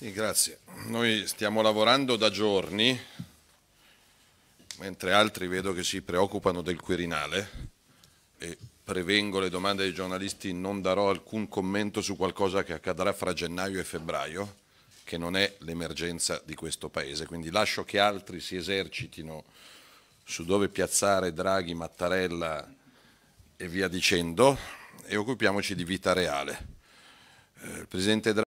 Sì, grazie. Noi stiamo lavorando da giorni, mentre altri vedo che si preoccupano del Quirinale e prevengo le domande dei giornalisti, non darò alcun commento su qualcosa che accadrà fra gennaio e febbraio, che non è l'emergenza di questo Paese. Quindi lascio che altri si esercitino su dove piazzare Draghi, Mattarella e via dicendo e occupiamoci di vita reale. Eh,